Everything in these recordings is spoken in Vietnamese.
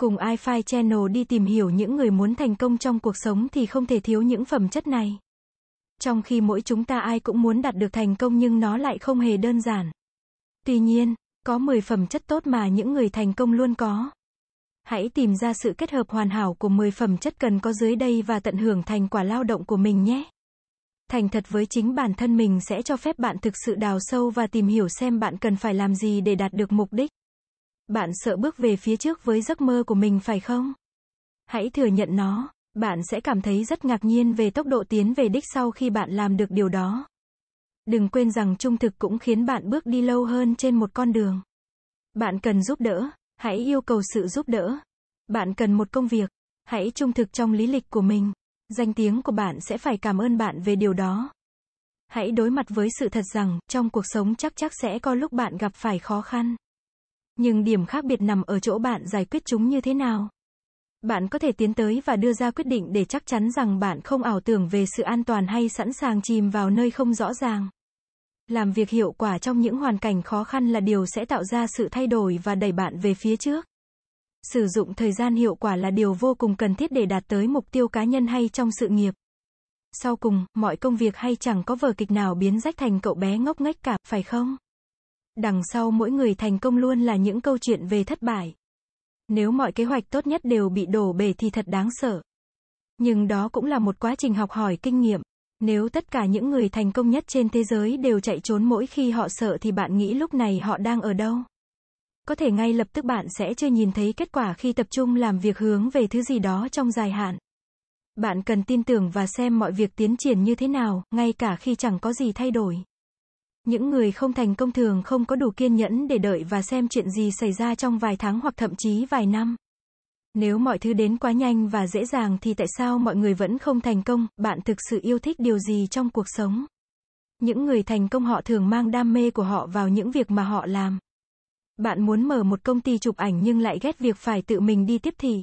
Cùng iFi Channel đi tìm hiểu những người muốn thành công trong cuộc sống thì không thể thiếu những phẩm chất này. Trong khi mỗi chúng ta ai cũng muốn đạt được thành công nhưng nó lại không hề đơn giản. Tuy nhiên, có 10 phẩm chất tốt mà những người thành công luôn có. Hãy tìm ra sự kết hợp hoàn hảo của 10 phẩm chất cần có dưới đây và tận hưởng thành quả lao động của mình nhé. Thành thật với chính bản thân mình sẽ cho phép bạn thực sự đào sâu và tìm hiểu xem bạn cần phải làm gì để đạt được mục đích. Bạn sợ bước về phía trước với giấc mơ của mình phải không? Hãy thừa nhận nó, bạn sẽ cảm thấy rất ngạc nhiên về tốc độ tiến về đích sau khi bạn làm được điều đó. Đừng quên rằng trung thực cũng khiến bạn bước đi lâu hơn trên một con đường. Bạn cần giúp đỡ, hãy yêu cầu sự giúp đỡ. Bạn cần một công việc, hãy trung thực trong lý lịch của mình. Danh tiếng của bạn sẽ phải cảm ơn bạn về điều đó. Hãy đối mặt với sự thật rằng, trong cuộc sống chắc chắc sẽ có lúc bạn gặp phải khó khăn nhưng điểm khác biệt nằm ở chỗ bạn giải quyết chúng như thế nào. Bạn có thể tiến tới và đưa ra quyết định để chắc chắn rằng bạn không ảo tưởng về sự an toàn hay sẵn sàng chìm vào nơi không rõ ràng. Làm việc hiệu quả trong những hoàn cảnh khó khăn là điều sẽ tạo ra sự thay đổi và đẩy bạn về phía trước. Sử dụng thời gian hiệu quả là điều vô cùng cần thiết để đạt tới mục tiêu cá nhân hay trong sự nghiệp. Sau cùng, mọi công việc hay chẳng có vở kịch nào biến rách thành cậu bé ngốc nghếch cả, phải không? Đằng sau mỗi người thành công luôn là những câu chuyện về thất bại. Nếu mọi kế hoạch tốt nhất đều bị đổ bể thì thật đáng sợ. Nhưng đó cũng là một quá trình học hỏi kinh nghiệm. Nếu tất cả những người thành công nhất trên thế giới đều chạy trốn mỗi khi họ sợ thì bạn nghĩ lúc này họ đang ở đâu? Có thể ngay lập tức bạn sẽ chưa nhìn thấy kết quả khi tập trung làm việc hướng về thứ gì đó trong dài hạn. Bạn cần tin tưởng và xem mọi việc tiến triển như thế nào, ngay cả khi chẳng có gì thay đổi. Những người không thành công thường không có đủ kiên nhẫn để đợi và xem chuyện gì xảy ra trong vài tháng hoặc thậm chí vài năm. Nếu mọi thứ đến quá nhanh và dễ dàng thì tại sao mọi người vẫn không thành công, bạn thực sự yêu thích điều gì trong cuộc sống? Những người thành công họ thường mang đam mê của họ vào những việc mà họ làm. Bạn muốn mở một công ty chụp ảnh nhưng lại ghét việc phải tự mình đi tiếp thị.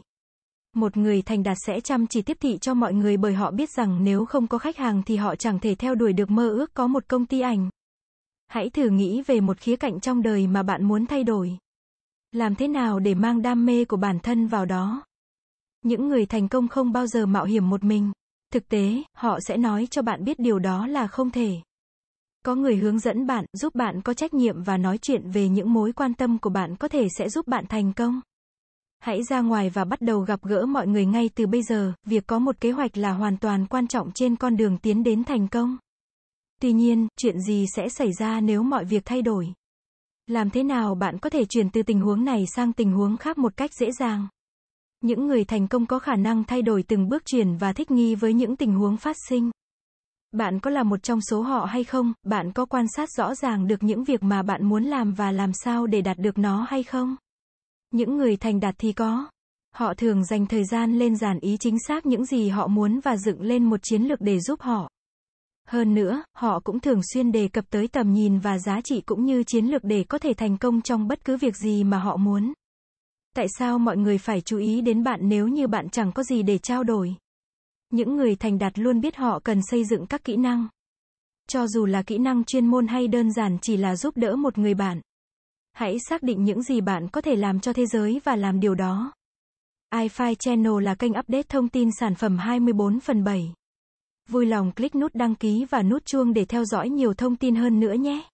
Một người thành đạt sẽ chăm chỉ tiếp thị cho mọi người bởi họ biết rằng nếu không có khách hàng thì họ chẳng thể theo đuổi được mơ ước có một công ty ảnh. Hãy thử nghĩ về một khía cạnh trong đời mà bạn muốn thay đổi. Làm thế nào để mang đam mê của bản thân vào đó? Những người thành công không bao giờ mạo hiểm một mình. Thực tế, họ sẽ nói cho bạn biết điều đó là không thể. Có người hướng dẫn bạn, giúp bạn có trách nhiệm và nói chuyện về những mối quan tâm của bạn có thể sẽ giúp bạn thành công. Hãy ra ngoài và bắt đầu gặp gỡ mọi người ngay từ bây giờ, việc có một kế hoạch là hoàn toàn quan trọng trên con đường tiến đến thành công. Tuy nhiên, chuyện gì sẽ xảy ra nếu mọi việc thay đổi? Làm thế nào bạn có thể chuyển từ tình huống này sang tình huống khác một cách dễ dàng? Những người thành công có khả năng thay đổi từng bước chuyển và thích nghi với những tình huống phát sinh. Bạn có là một trong số họ hay không? Bạn có quan sát rõ ràng được những việc mà bạn muốn làm và làm sao để đạt được nó hay không? Những người thành đạt thì có. Họ thường dành thời gian lên giản ý chính xác những gì họ muốn và dựng lên một chiến lược để giúp họ hơn nữa, họ cũng thường xuyên đề cập tới tầm nhìn và giá trị cũng như chiến lược để có thể thành công trong bất cứ việc gì mà họ muốn. Tại sao mọi người phải chú ý đến bạn nếu như bạn chẳng có gì để trao đổi? Những người thành đạt luôn biết họ cần xây dựng các kỹ năng. Cho dù là kỹ năng chuyên môn hay đơn giản chỉ là giúp đỡ một người bạn. Hãy xác định những gì bạn có thể làm cho thế giới và làm điều đó. iFi Channel là kênh update thông tin sản phẩm 24 phần 7. Vui lòng click nút đăng ký và nút chuông để theo dõi nhiều thông tin hơn nữa nhé.